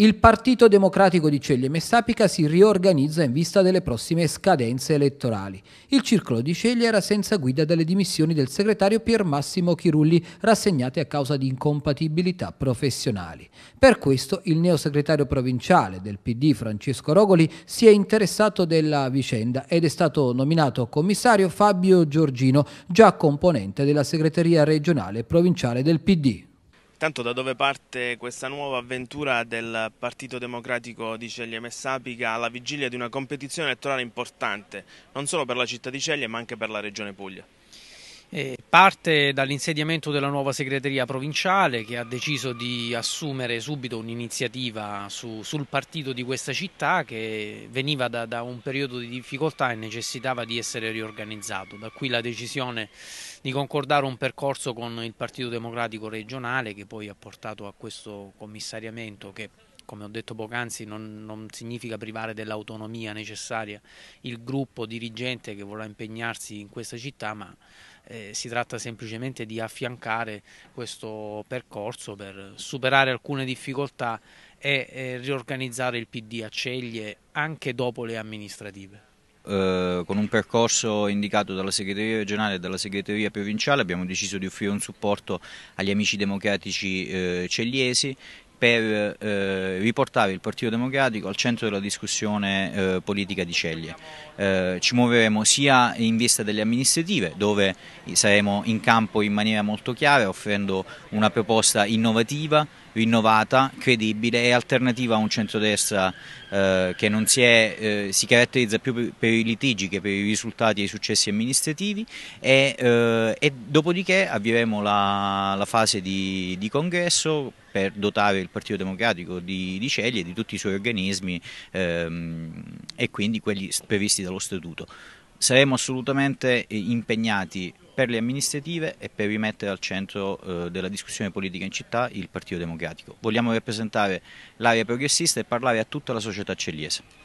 Il Partito Democratico di Ceglie Messapica si riorganizza in vista delle prossime scadenze elettorali. Il circolo di Ceglie era senza guida dalle dimissioni del segretario Pier Massimo Chirulli, rassegnate a causa di incompatibilità professionali. Per questo il neosegretario provinciale del PD Francesco Rogoli si è interessato della vicenda ed è stato nominato commissario Fabio Giorgino, già componente della segreteria regionale e provinciale del PD. Intanto da dove parte questa nuova avventura del Partito Democratico di Ceglie Messapica alla vigilia di una competizione elettorale importante, non solo per la città di Ceglie ma anche per la regione Puglia? Eh, parte dall'insediamento della nuova segreteria provinciale che ha deciso di assumere subito un'iniziativa su, sul partito di questa città che veniva da, da, un periodo di difficoltà e necessitava di essere riorganizzato. Da qui la decisione di concordare un percorso con il Partito Democratico regionale che poi ha portato a questo commissariamento che come ho detto poc'anzi, non, non significa privare dell'autonomia necessaria il gruppo dirigente che vorrà impegnarsi in questa città, ma eh, si tratta semplicemente di affiancare questo percorso per superare alcune difficoltà e, e riorganizzare il PD a Ceglie anche dopo le amministrative. Eh, con un percorso indicato dalla segreteria regionale e dalla segreteria provinciale abbiamo deciso di offrire un supporto agli amici democratici eh, cegliesi per eh, riportare il Partito Democratico al centro della discussione eh, politica di Ceglie. Eh, ci muoveremo sia in vista delle amministrative, dove saremo in campo in maniera molto chiara, offrendo una proposta innovativa innovata, credibile e alternativa a un centrodestra eh, che non si, è, eh, si caratterizza più per, i litigi che per i risultati e i successi amministrativi e, eh, e dopodiché avvieremo la, la fase di, di, congresso per dotare il Partito Democratico di, di CELI e di tutti i suoi organismi ehm, e quindi quelli previsti dallo Statuto saremo assolutamente eh, impegnati per le amministrative e per rimettere al centro eh, della discussione politica in città il Partito Democratico. Vogliamo rappresentare l'area progressista e parlare a tutta la società celliese.